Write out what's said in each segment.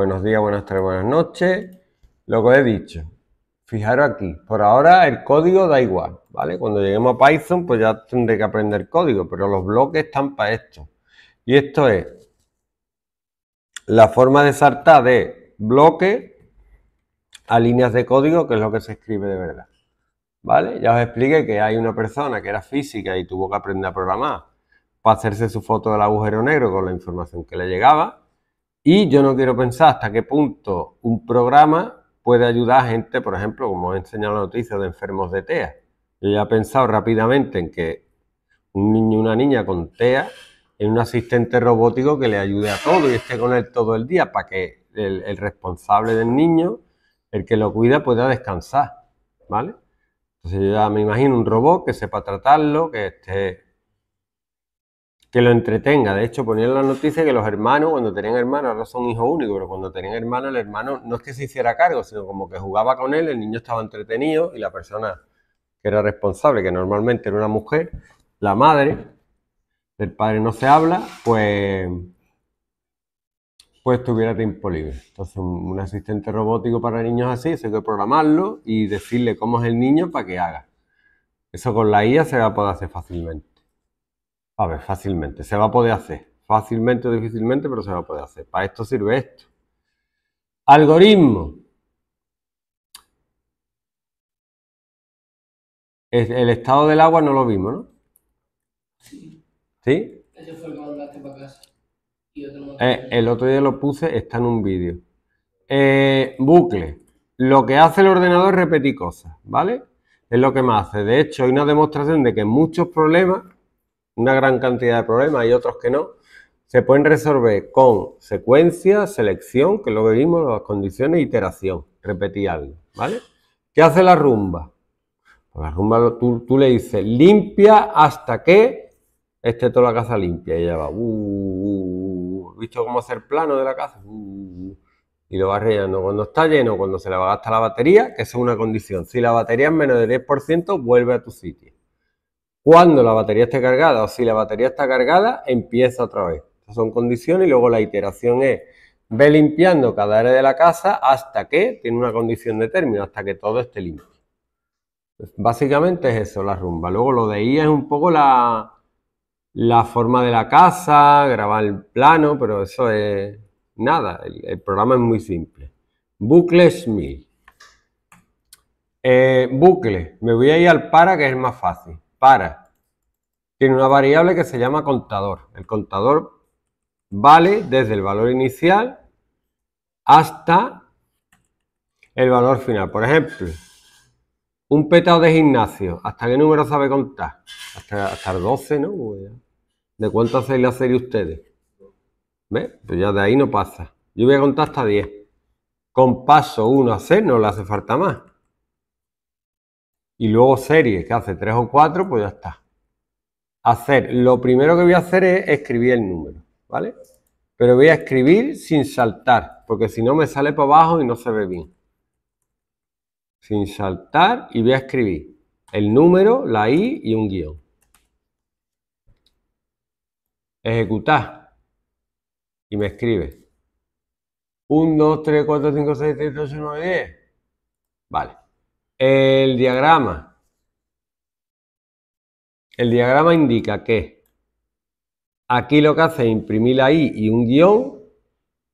Buenos días, buenas tardes, buenas noches. Lo que he dicho. Fijaros aquí. Por ahora el código da igual, ¿vale? Cuando lleguemos a Python, pues ya tendré que aprender código, pero los bloques están para esto. Y esto es la forma de saltar de bloque a líneas de código, que es lo que se escribe de verdad. ¿Vale? Ya os expliqué que hay una persona que era física y tuvo que aprender a programar para hacerse su foto del agujero negro con la información que le llegaba. Y yo no quiero pensar hasta qué punto un programa puede ayudar a gente, por ejemplo, como he enseñado la noticia de enfermos de TEA. Yo ya he pensado rápidamente en que un niño y una niña con TEA en un asistente robótico que le ayude a todo y esté con él todo el día para que el, responsable del niño, el que lo cuida, pueda descansar, ¿vale? Entonces yo ya me imagino un robot que sepa tratarlo, que esté que lo entretenga. De hecho, ponían la noticia que los hermanos, cuando tenían hermanos, ahora son hijos únicos, pero cuando tenían hermanos, el hermano no es que se hiciera cargo, sino como que jugaba con él, el niño estaba entretenido y la persona que era responsable, que normalmente era una mujer, la madre, del padre no se habla, pues pues tuviera tiempo libre. Entonces, un, asistente robótico para niños así, se puede programarlo y decirle cómo es el niño para que haga. Eso con la IA se va a poder hacer fácilmente. A ver, fácilmente. Se va a poder hacer. Fácilmente o difícilmente, pero se va a poder hacer. Para esto sirve esto. Algoritmo. El estado del agua no lo vimos, ¿no? Sí. ¿Sí? Ese fue el para otro eh, el otro día lo puse, está en un vídeo. Eh, bucle. Lo que hace el ordenador es repetir cosas, ¿vale? Es lo que más hace. De hecho, hay una demostración de que muchos problemas una gran cantidad de problemas y otros que no, se pueden resolver con secuencia, selección, que lo que vimos, las condiciones, e iteración, repetir algo, ¿vale? ¿Qué hace la rumba? Pues la rumba tú, tú, le dices, limpia hasta que esté toda la casa limpia. Y ella va, uh, uh, uh, ¿visto cómo hacer plano de la casa? y lo va rellenando cuando está lleno, cuando se le va a gastar la batería, que es una condición. Si la batería es menos de 10%, vuelve a tu sitio. Cuando la batería esté cargada o si la batería está cargada, empieza otra vez. Estas son condiciones y luego la iteración es ve limpiando cada área de la casa hasta que tiene una condición de término, hasta que todo esté limpio. Pues básicamente es eso la rumba. Luego lo de ahí es un poco la, forma de la casa, grabar el plano, pero eso es nada. El, programa es muy simple. Bucle smith eh, bucle. Me voy a ir al para, que es más fácil para. Tiene una variable que se llama contador. El contador vale desde el valor inicial hasta el valor final. Por ejemplo, un petado de gimnasio. ¿Hasta qué número sabe contar? Hasta, hasta el 12, ¿no? ¿De cuánto hace la serie ustedes? ¿Ve? Pues ya de ahí no pasa. Yo voy a contar hasta 10. Con paso 1 a 6 no le hace falta más y luego series, que hace tres o cuatro, pues ya está. Hacer, lo primero que voy a hacer es escribir el número, ¿vale? Pero voy a escribir sin saltar, porque si no me sale para abajo y no se ve bien. Sin saltar y voy a escribir el número, la i y un guión. Ejecutar. Y me escribe. 1, 2, 3, 4, 5, 6, 7, 8, 9, 10. Vale. El diagrama. El diagrama indica que aquí lo que hace es imprimir la I y un guión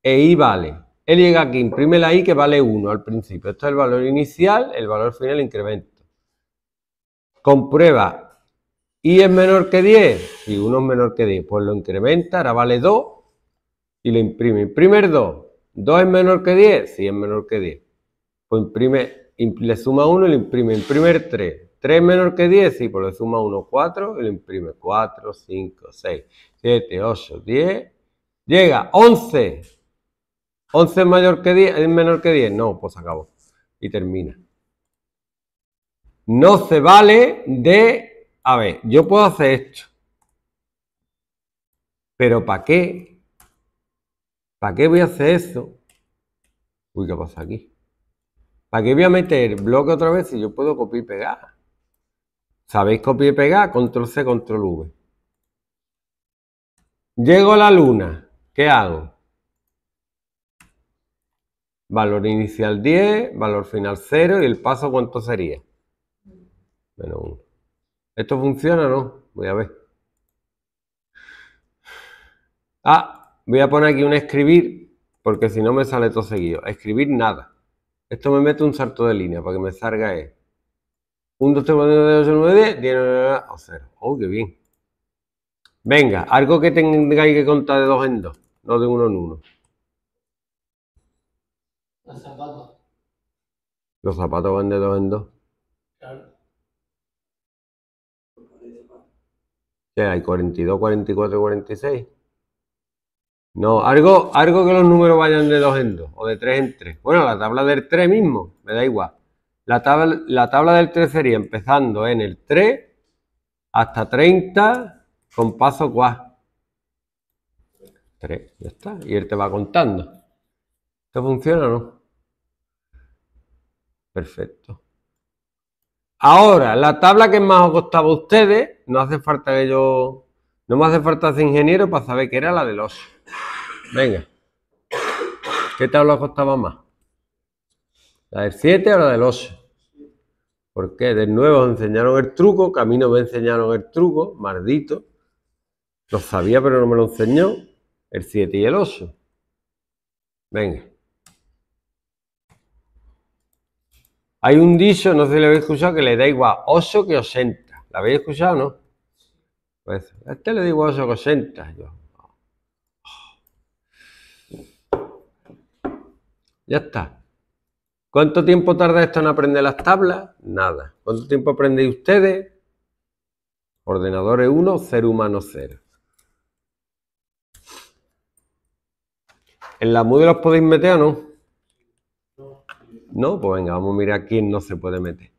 e I vale. Él llega aquí, imprime la I que vale 1 al principio. Esto es el valor inicial, el valor final incremento. Comprueba I es menor que 10 y 1 es menor que 10. Pues lo incrementa, ahora vale 2 y lo imprime. Imprime el 2. 2 es menor que 10, si es menor que 10. Pues imprime le suma 1 pues y le imprime, Imprime 3. 3 menor que 10, y pues le suma 1, 4 y le imprime 4, 5, 6, 7, 8, 10. Llega 11. 11 es mayor que 10, menor que 10. No, pues acabó. Y termina. No se vale de... A ver, yo puedo hacer esto. Pero ¿para qué? ¿Para qué voy a hacer eso? Uy, ¿qué pasa aquí? ¿Para qué voy a meter bloque otra vez si yo puedo copiar y pegar? ¿Sabéis copiar y pegar? Control C, Control V. Llego a la luna. ¿Qué hago? Valor inicial 10, valor final 0 y el paso cuánto sería. Menos 1. ¿Esto funciona o no? Voy a ver. Ah, voy a poner aquí un escribir porque si no me sale todo seguido. Escribir nada. Esto me mete un salto de línea para que me salga 1, 2, 3, 4, 5, 6, 9, 10, 10, o 0. Oh, qué bien. Venga, algo que tengáis que contar de 2 en 2, no de 1 en 1. Los zapatos. Los zapatos van de 2 en 2. Claro. ¿Qué hay? ¿42, 44, 46? No, algo, algo que los números vayan de 2 en 2 o de 3 en 3. Bueno, la tabla del 3 mismo, me da igual. La tabla, del 3 sería empezando en el 3 hasta 30 con paso 4. 3, ya está. Y él te va contando. ¿Esto funciona o no? Perfecto. Ahora, la tabla que más os costaba a ustedes, no hace falta que yo. No me hace falta ser ingeniero para saber que era la de los. Venga. ¿Qué tabla costaba más? ¿La del 7 o la del 8? Porque de nuevo enseñaron el truco, Camino me enseñaron el truco, maldito. Lo sabía, pero no me lo enseñó. El 7 y el oso Venga. Hay un dicho, no sé si lo habéis escuchado, que le da igual oso que osenta. ¿La habéis escuchado no? Pues este le da igual oso que osenta. Yo, Ya está. ¿Cuánto tiempo tarda esto en aprender las tablas? Nada. ¿Cuánto tiempo aprendéis ustedes? Ordenadores 1, ser humano 0. ¿En la Moodle los podéis meter o no? No, pues venga, vamos a mirar quién no se puede meter.